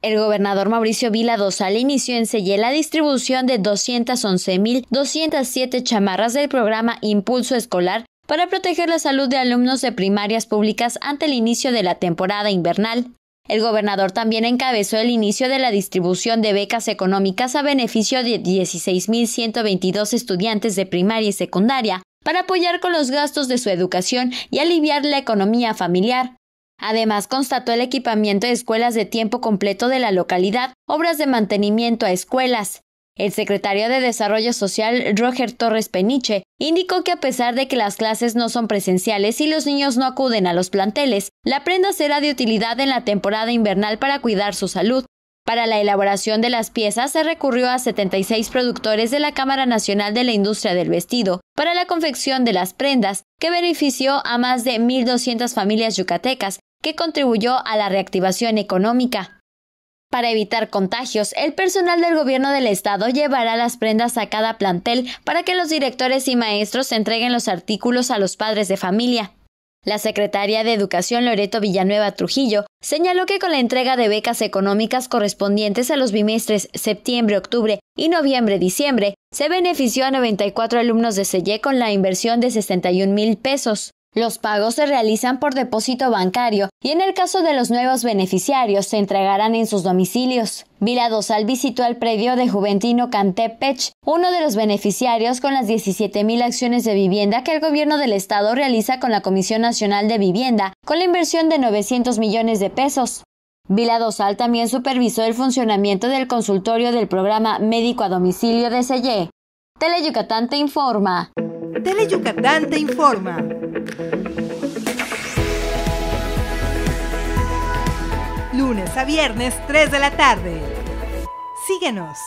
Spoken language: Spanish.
El gobernador Mauricio Vila Dosal inició en Selle la distribución de 211.207 chamarras del programa Impulso Escolar para proteger la salud de alumnos de primarias públicas ante el inicio de la temporada invernal. El gobernador también encabezó el inicio de la distribución de becas económicas a beneficio de 16.122 estudiantes de primaria y secundaria para apoyar con los gastos de su educación y aliviar la economía familiar. Además, constató el equipamiento de escuelas de tiempo completo de la localidad, obras de mantenimiento a escuelas. El secretario de Desarrollo Social, Roger Torres Peniche, indicó que a pesar de que las clases no son presenciales y los niños no acuden a los planteles, la prenda será de utilidad en la temporada invernal para cuidar su salud. Para la elaboración de las piezas se recurrió a 76 productores de la Cámara Nacional de la Industria del Vestido para la confección de las prendas, que benefició a más de 1.200 familias yucatecas que contribuyó a la reactivación económica. Para evitar contagios, el personal del gobierno del estado llevará las prendas a cada plantel para que los directores y maestros entreguen los artículos a los padres de familia. La secretaria de Educación Loreto Villanueva Trujillo señaló que con la entrega de becas económicas correspondientes a los bimestres septiembre-octubre y noviembre-diciembre, se benefició a 94 alumnos de Selle con la inversión de 61 mil pesos. Los pagos se realizan por depósito bancario y en el caso de los nuevos beneficiarios se entregarán en sus domicilios. Vila Dosal visitó el predio de Juventino Pech, uno de los beneficiarios con las 17.000 acciones de vivienda que el gobierno del estado realiza con la Comisión Nacional de Vivienda, con la inversión de 900 millones de pesos. Vila Dosal también supervisó el funcionamiento del consultorio del programa Médico a Domicilio de Selle. Teleyucatán te informa. Teleyucatán te informa. Lunes a viernes, 3 de la tarde. Síguenos.